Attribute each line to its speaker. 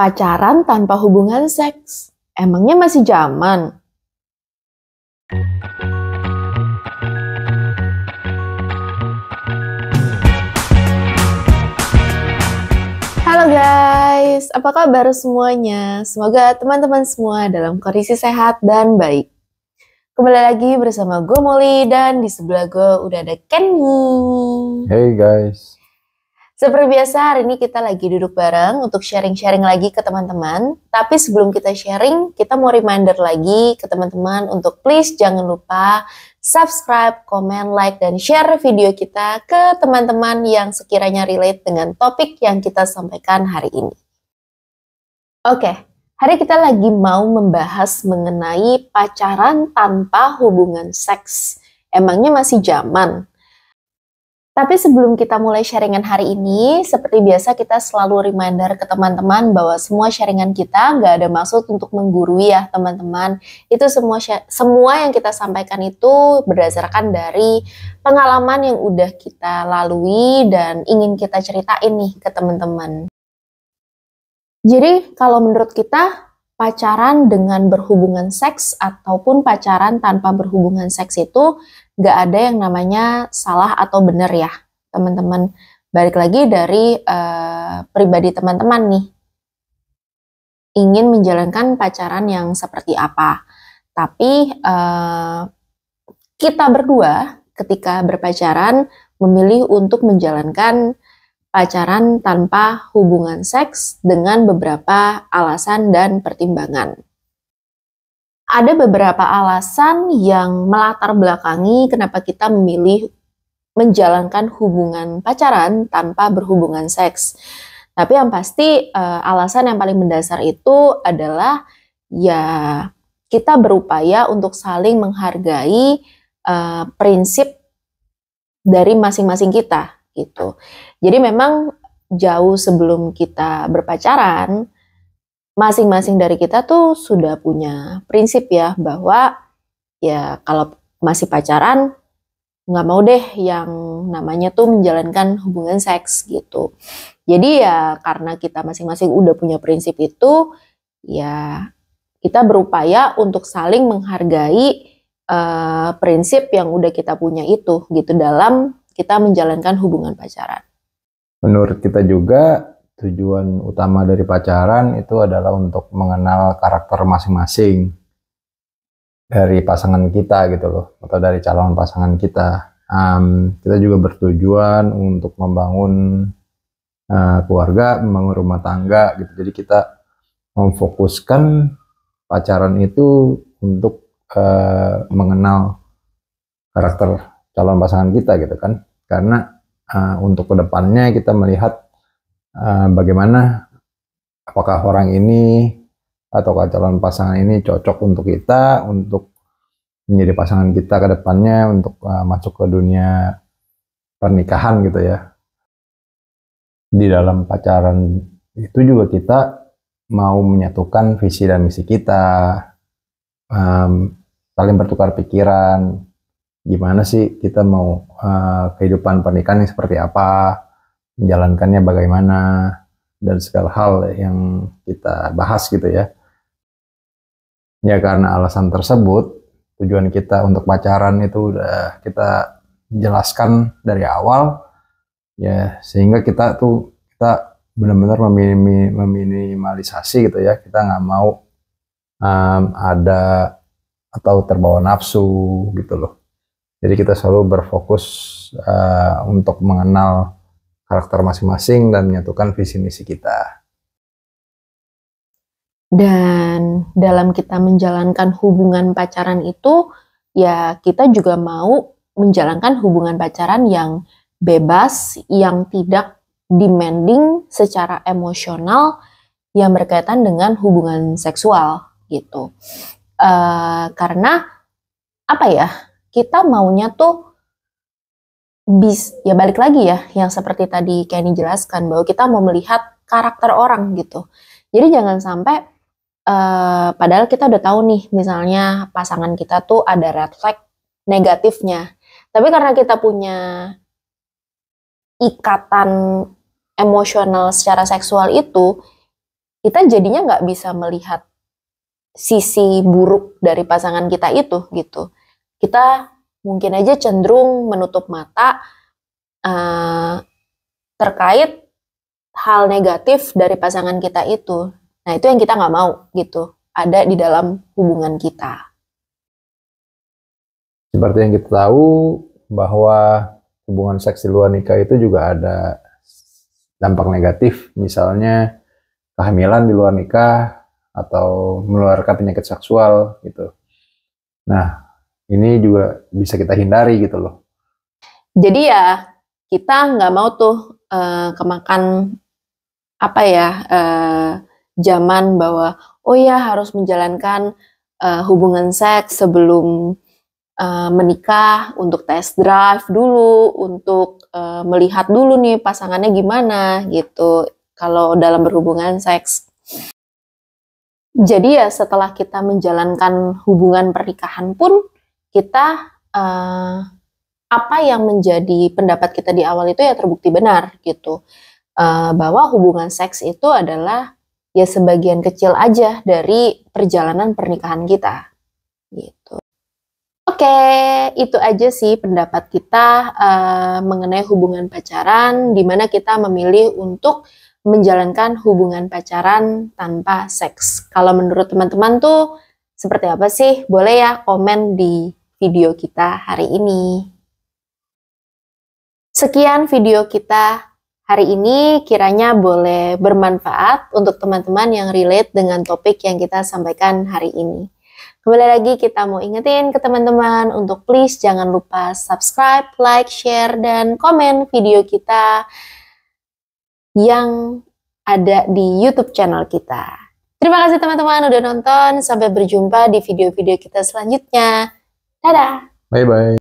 Speaker 1: Pacaran tanpa hubungan seks, emangnya masih zaman? Halo guys, apa kabar semuanya? Semoga teman-teman semua dalam kondisi sehat dan baik. Kembali lagi bersama gue Molly dan di sebelah gue udah ada Kenny.
Speaker 2: Hey guys.
Speaker 1: Seperti biasa hari ini kita lagi duduk bareng untuk sharing-sharing lagi ke teman-teman. Tapi sebelum kita sharing, kita mau reminder lagi ke teman-teman untuk please jangan lupa subscribe, comment, like, dan share video kita ke teman-teman yang sekiranya relate dengan topik yang kita sampaikan hari ini. Oke, hari kita lagi mau membahas mengenai pacaran tanpa hubungan seks. Emangnya masih zaman? Tapi sebelum kita mulai sharingan hari ini, seperti biasa kita selalu reminder ke teman-teman bahwa semua sharingan kita nggak ada maksud untuk menggurui ya teman-teman. Itu semua semua yang kita sampaikan itu berdasarkan dari pengalaman yang udah kita lalui dan ingin kita ceritain nih ke teman-teman. Jadi kalau menurut kita pacaran dengan berhubungan seks ataupun pacaran tanpa berhubungan seks itu nggak ada yang namanya salah atau benar ya, teman-teman. Balik lagi dari uh, pribadi teman-teman nih, ingin menjalankan pacaran yang seperti apa. Tapi uh, kita berdua ketika berpacaran memilih untuk menjalankan pacaran tanpa hubungan seks dengan beberapa alasan dan pertimbangan ada beberapa alasan yang melatar belakangi kenapa kita memilih menjalankan hubungan pacaran tanpa berhubungan seks. Tapi yang pasti eh, alasan yang paling mendasar itu adalah ya kita berupaya untuk saling menghargai uh, prinsip dari masing-masing kita gitu. Jadi memang jauh sebelum kita berpacaran, masing-masing dari kita tuh sudah punya prinsip ya bahwa ya kalau masih pacaran nggak mau deh yang namanya tuh menjalankan hubungan seks gitu. Jadi ya karena kita masing-masing udah punya prinsip itu ya kita berupaya untuk saling menghargai uh, prinsip yang udah kita punya itu gitu dalam kita menjalankan hubungan pacaran.
Speaker 2: Menurut kita juga tujuan utama dari pacaran itu adalah untuk mengenal karakter masing-masing dari pasangan kita gitu loh atau dari calon pasangan kita um, kita juga bertujuan untuk membangun uh, keluarga membangun rumah tangga gitu jadi kita memfokuskan pacaran itu untuk uh, mengenal karakter calon pasangan kita gitu kan karena uh, untuk kedepannya kita melihat Eh, bagaimana apakah orang ini atau calon pasangan ini cocok untuk kita untuk menjadi pasangan kita ke depannya untuk uh, masuk ke dunia pernikahan gitu ya. Di dalam pacaran itu juga kita mau menyatukan visi dan misi kita, um, saling bertukar pikiran, gimana sih kita mau uh, kehidupan pernikahan yang seperti apa, menjalankannya bagaimana dan segala hal yang kita bahas gitu ya. Ya karena alasan tersebut tujuan kita untuk pacaran itu udah kita jelaskan dari awal ya sehingga kita tuh kita benar-benar meminim, meminimalisasi gitu ya kita nggak mau um, ada atau terbawa nafsu gitu loh jadi kita selalu berfokus uh, untuk mengenal karakter masing-masing dan menyatukan visi misi kita.
Speaker 1: Dan dalam kita menjalankan hubungan pacaran itu, ya kita juga mau menjalankan hubungan pacaran yang bebas, yang tidak demanding secara emosional, yang berkaitan dengan hubungan seksual gitu. Uh, karena apa ya? Kita maunya tuh bis ya balik lagi ya yang seperti tadi Kenny jelaskan bahwa kita mau melihat karakter orang gitu. Jadi jangan sampai uh, padahal kita udah tahu nih misalnya pasangan kita tuh ada red flag negatifnya. Tapi karena kita punya ikatan emosional secara seksual itu, kita jadinya nggak bisa melihat sisi buruk dari pasangan kita itu gitu. Kita mungkin aja cenderung menutup mata uh, terkait hal negatif dari pasangan kita itu. Nah itu yang kita nggak mau gitu, ada di dalam hubungan kita.
Speaker 2: Seperti yang kita tahu bahwa hubungan seks di luar nikah itu juga ada dampak negatif, misalnya kehamilan di luar nikah atau meluarkan penyakit seksual gitu. Nah, ini juga bisa kita hindari gitu loh.
Speaker 1: Jadi ya kita nggak mau tuh uh, kemakan apa ya uh, zaman bahwa oh ya harus menjalankan uh, hubungan seks sebelum uh, menikah untuk test drive dulu untuk uh, melihat dulu nih pasangannya gimana gitu kalau dalam berhubungan seks. Jadi ya setelah kita menjalankan hubungan pernikahan pun kita uh, apa yang menjadi pendapat kita di awal itu ya terbukti benar gitu uh, bahwa hubungan seks itu adalah ya sebagian kecil aja dari perjalanan pernikahan kita gitu. Oke, itu aja sih pendapat kita uh, mengenai hubungan pacaran, di mana kita memilih untuk menjalankan hubungan pacaran tanpa seks. Kalau menurut teman-teman tuh seperti apa sih? Boleh ya komen di video kita hari ini. Sekian video kita hari ini kiranya boleh bermanfaat untuk teman-teman yang relate dengan topik yang kita sampaikan hari ini. Kembali lagi kita mau ingetin ke teman-teman untuk please jangan lupa subscribe, like, share, dan komen video kita yang ada di YouTube channel kita. Terima kasih teman-teman udah nonton, sampai berjumpa di video-video kita selanjutnya. Dadah.
Speaker 2: Bye bye.